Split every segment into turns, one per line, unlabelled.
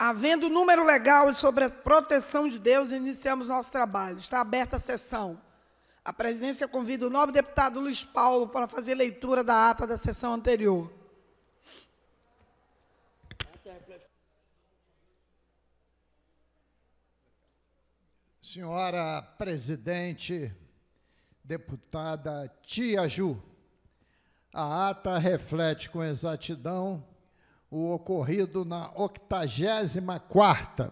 Havendo número legal e sobre a proteção de Deus, iniciamos nosso trabalho. Está aberta a sessão. A presidência convida o nobre deputado Luiz Paulo para fazer leitura da ata da sessão anterior. Senhora presidente, deputada Tia Ju, a ata reflete com exatidão o ocorrido na 84ª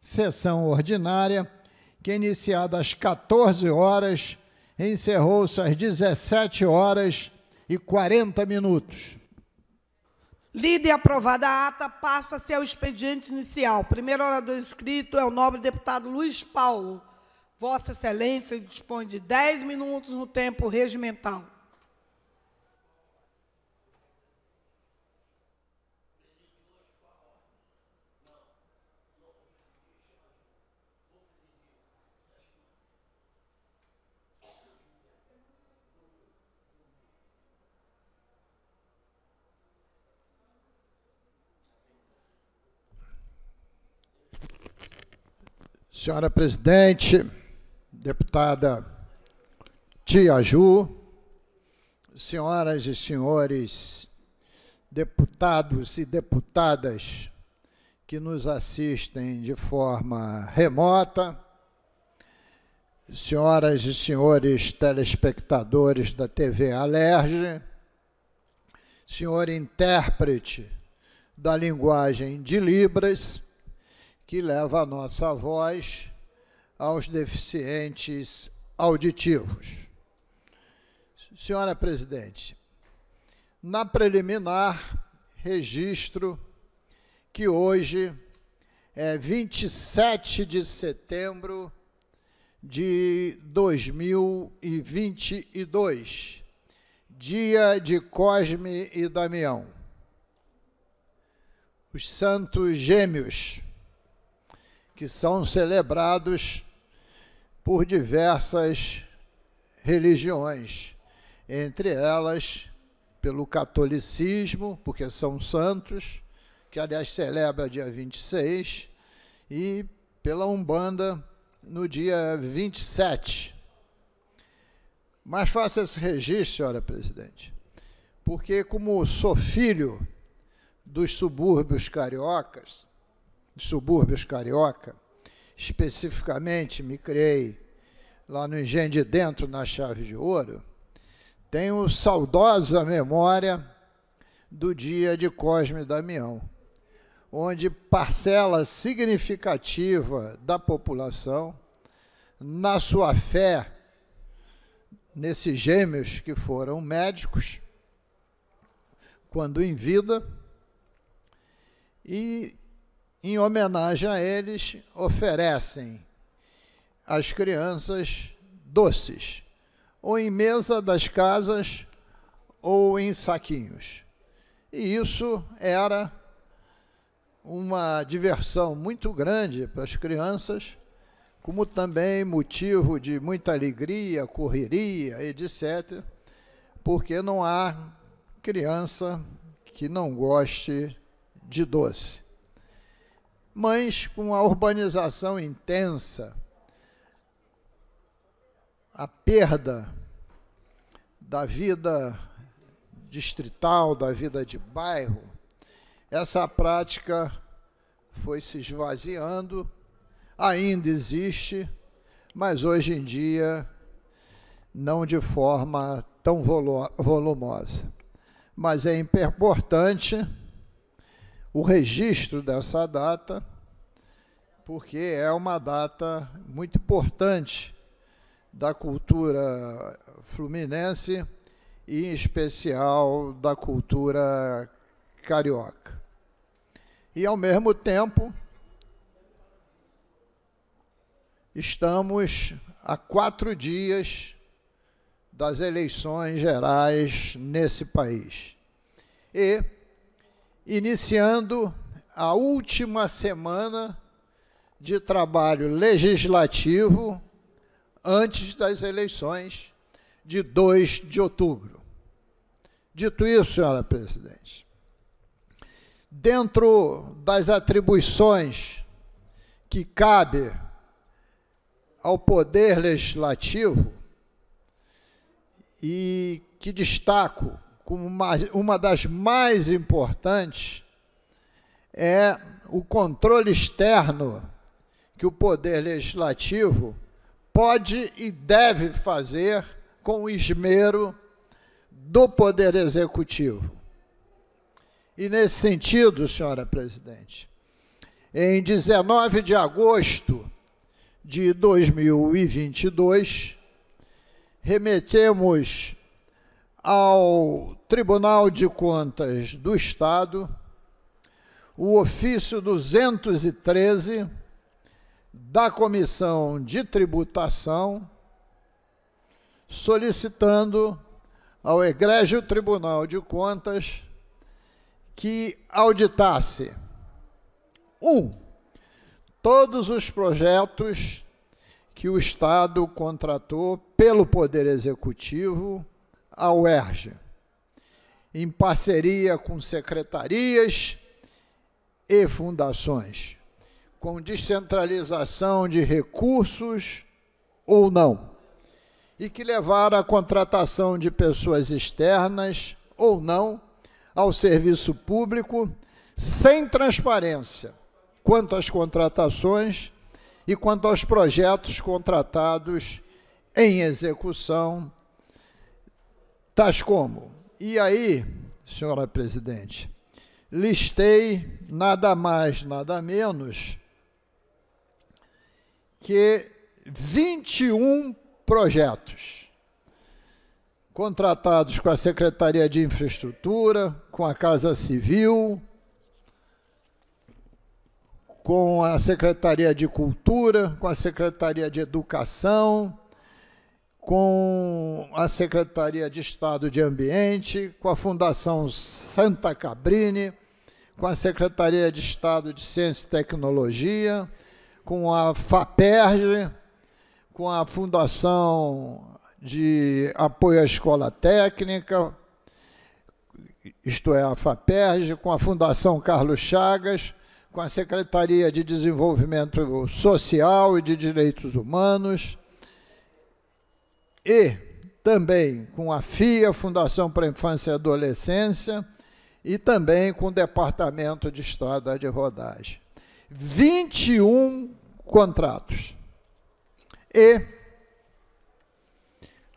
sessão ordinária, que iniciada às 14 horas, encerrou-se às 17 horas e 40 minutos. Lida e aprovada a ata, passa-se ao expediente inicial. Primeiro orador inscrito é o nobre deputado Luiz Paulo. Vossa Excelência dispõe de 10 minutos no tempo regimental. Senhora presidente, deputada Tia Ju, senhoras e senhores deputados e deputadas que nos assistem de forma remota, senhoras e senhores telespectadores da TV Alerge, senhor intérprete da linguagem de Libras, que leva a nossa voz aos deficientes auditivos. Senhora Presidente, na preliminar, registro que hoje é 27 de setembro de 2022, dia de Cosme e Damião, os santos gêmeos que são celebrados por diversas religiões, entre elas pelo catolicismo, porque são santos, que aliás celebra dia 26, e pela Umbanda no dia 27. Mas faça esse registro, senhora presidente, porque como sou filho dos subúrbios cariocas, subúrbios carioca, especificamente me criei lá no Engenho de Dentro, na Chave de Ouro, tenho saudosa memória do dia de Cosme Damião, onde parcela significativa da população, na sua fé nesses gêmeos que foram médicos, quando em vida, e em homenagem a eles, oferecem às crianças doces, ou em mesa das casas, ou em saquinhos. E isso era uma diversão muito grande para as crianças, como também motivo de muita alegria, correria, etc., porque não há criança que não goste de doce mas com a urbanização intensa, a perda da vida distrital, da vida de bairro, essa prática foi se esvaziando, ainda existe, mas hoje em dia não de forma tão volumosa. Mas é importante o registro dessa data, porque é uma data muito importante da cultura fluminense e, em especial, da cultura carioca. E, ao mesmo tempo, estamos a quatro dias das eleições gerais nesse país. E iniciando a última semana de trabalho legislativo antes das eleições de 2 de outubro. Dito isso, senhora presidente, dentro das atribuições que cabe ao poder legislativo e que destaco como uma, uma das mais importantes é o controle externo que o poder legislativo pode e deve fazer com o esmero do poder executivo. E nesse sentido, senhora presidente, em 19 de agosto de 2022, remetemos ao Tribunal de Contas do Estado o ofício 213 da Comissão de Tributação solicitando ao egrégio Tribunal de Contas que auditasse um todos os projetos que o Estado contratou pelo Poder Executivo a UERJ, em parceria com secretarias e fundações, com descentralização de recursos ou não, e que levará à contratação de pessoas externas ou não ao serviço público sem transparência quanto às contratações e quanto aos projetos contratados em execução tais como: E aí, senhora presidente, listei nada mais, nada menos que 21 projetos contratados com a Secretaria de Infraestrutura, com a Casa Civil, com a Secretaria de Cultura, com a Secretaria de Educação, com a Secretaria de Estado de Ambiente, com a Fundação Santa Cabrini, com a Secretaria de Estado de Ciência e Tecnologia, com a FAPERJ, com a Fundação de Apoio à Escola Técnica, isto é, a FAPERJ, com a Fundação Carlos Chagas, com a Secretaria de Desenvolvimento Social e de Direitos Humanos, e também com a FIA, Fundação para a Infância e Adolescência, e também com o Departamento de Estrada de Rodagem. 21 contratos. E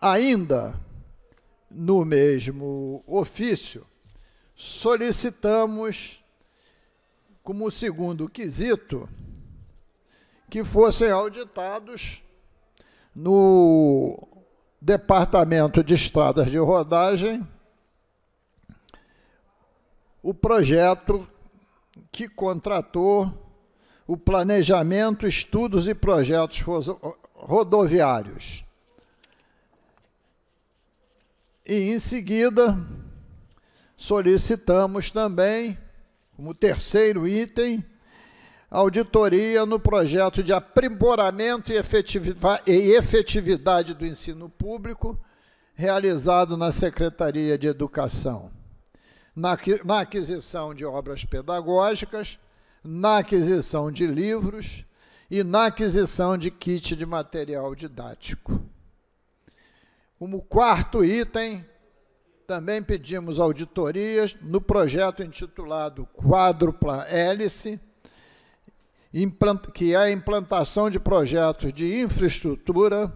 ainda no mesmo ofício, solicitamos como segundo quesito que fossem auditados no Departamento de Estradas de Rodagem, o projeto que contratou o planejamento, estudos e projetos rodoviários. E, em seguida, solicitamos também, como terceiro item, auditoria no projeto de aprimoramento e efetividade do ensino público, realizado na Secretaria de Educação, na, aquisição de obras pedagógicas, na aquisição de livros e na aquisição de kit de material didático. Como quarto item, também pedimos auditorias no projeto intitulado Quádrupla Hélice que é a implantação de projetos de infraestrutura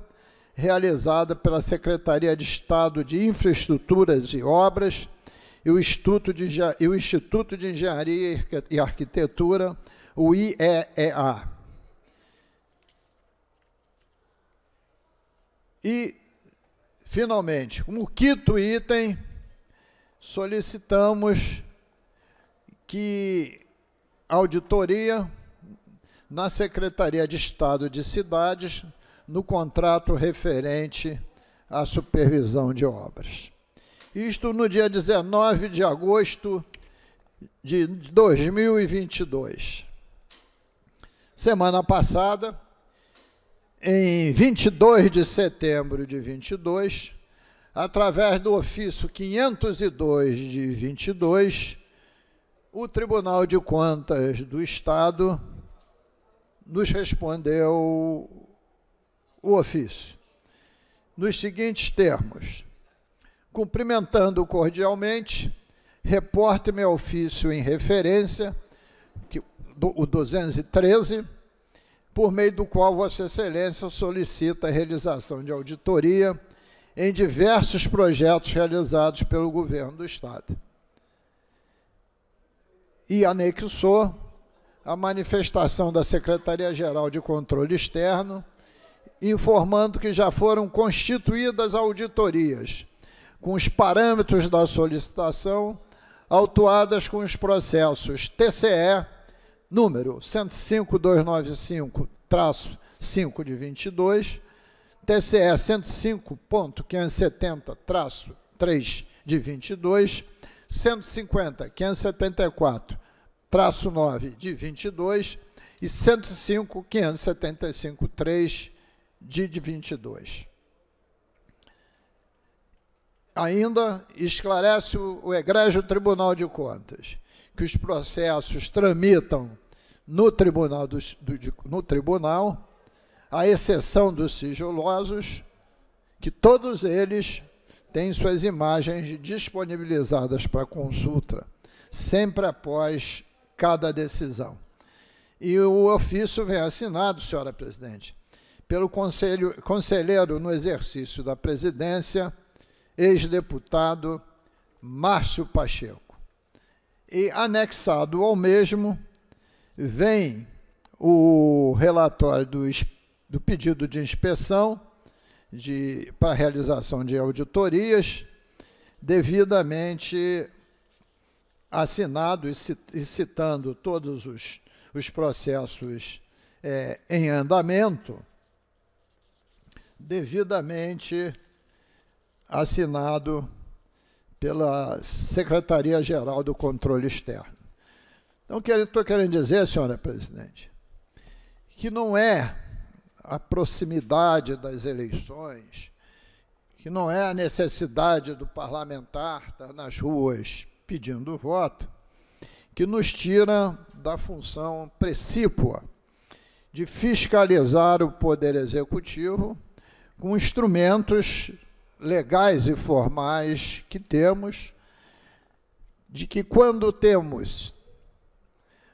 realizada pela Secretaria de Estado de Infraestruturas e Obras e o Instituto de, e o Instituto de Engenharia e Arquitetura, o IEEA. E, finalmente, como quinto item, solicitamos que a auditoria na Secretaria de Estado de Cidades, no contrato referente à supervisão de obras. Isto no dia 19 de agosto de 2022. Semana passada, em 22 de setembro de 22, através do ofício 502 de 22, o Tribunal de Contas do Estado nos respondeu o ofício, nos seguintes termos: cumprimentando cordialmente, reporte-me ofício em referência, que, do, o 213, por meio do qual Vossa Excelência solicita a realização de auditoria em diversos projetos realizados pelo governo do Estado. E anexou a manifestação da Secretaria-Geral de Controle Externo, informando que já foram constituídas auditorias com os parâmetros da solicitação, autuadas com os processos TCE, número 105295-5 de 22, TCE 105.570-3 de 22, 150.574 traço 9 de 22 e 105, 575, 3 de, 22. Ainda esclarece o, egrégio Tribunal de Contas que os processos tramitam no tribunal, do, do, no tribunal, à exceção dos sigilosos, que todos eles têm suas imagens disponibilizadas para consulta, sempre após cada decisão. E o ofício vem assinado, senhora presidente, pelo conselho, conselheiro no exercício da presidência, ex-deputado Márcio Pacheco. E anexado ao mesmo vem o relatório do, do pedido de inspeção de, para realização de auditorias devidamente assinado e citando todos os, os processos é, em andamento, devidamente assinado pela Secretaria-Geral do Controle Externo. Então, estou querendo dizer, senhora presidente, que não é a proximidade das eleições, que não é a necessidade do parlamentar estar nas ruas pedindo voto, que nos tira da função precípua de fiscalizar o Poder Executivo com instrumentos legais e formais que temos, de que quando temos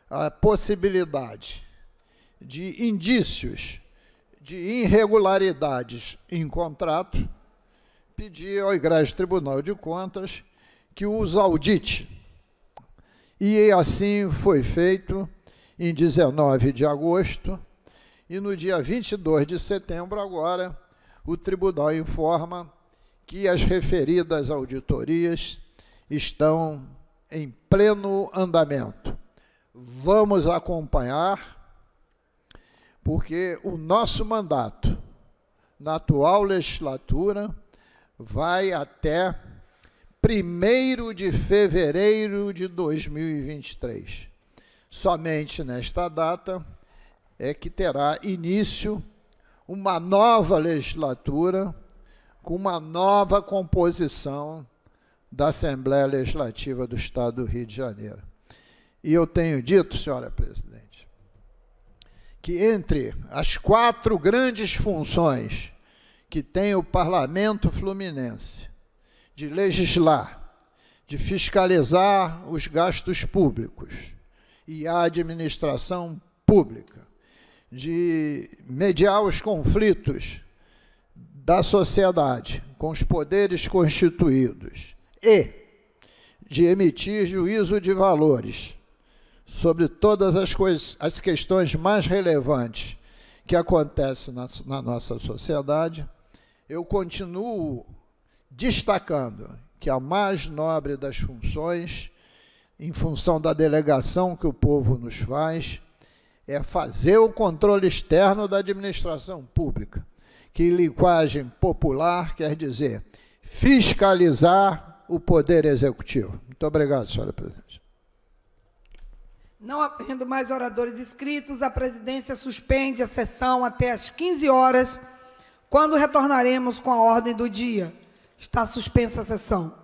a possibilidade de indícios de irregularidades em contrato, pedir ao Igreja Tribunal de Contas que os audite. E assim foi feito em 19 de agosto, e no dia 22 de setembro, agora, o tribunal informa que as referidas auditorias estão em pleno andamento. Vamos acompanhar, porque o nosso mandato na atual legislatura vai até 1 de fevereiro de 2023. Somente nesta data é que terá início uma nova legislatura com uma nova composição da Assembleia Legislativa do Estado do Rio de Janeiro. E eu tenho dito, senhora presidente, que entre as quatro grandes funções que tem o Parlamento Fluminense, de legislar, de fiscalizar os gastos públicos e a administração pública, de mediar os conflitos da sociedade com os poderes constituídos e de emitir juízo de valores sobre todas as, coisas, as questões mais relevantes que acontecem na, na nossa sociedade, eu continuo destacando que a mais nobre das funções, em função da delegação que o povo nos faz, é fazer o controle externo da administração pública, que em linguagem popular quer dizer fiscalizar o poder executivo. Muito obrigado, senhora presidente. Não havendo mais oradores inscritos, a presidência suspende a sessão até às 15 horas, quando retornaremos com a ordem do dia. Está suspensa a sessão.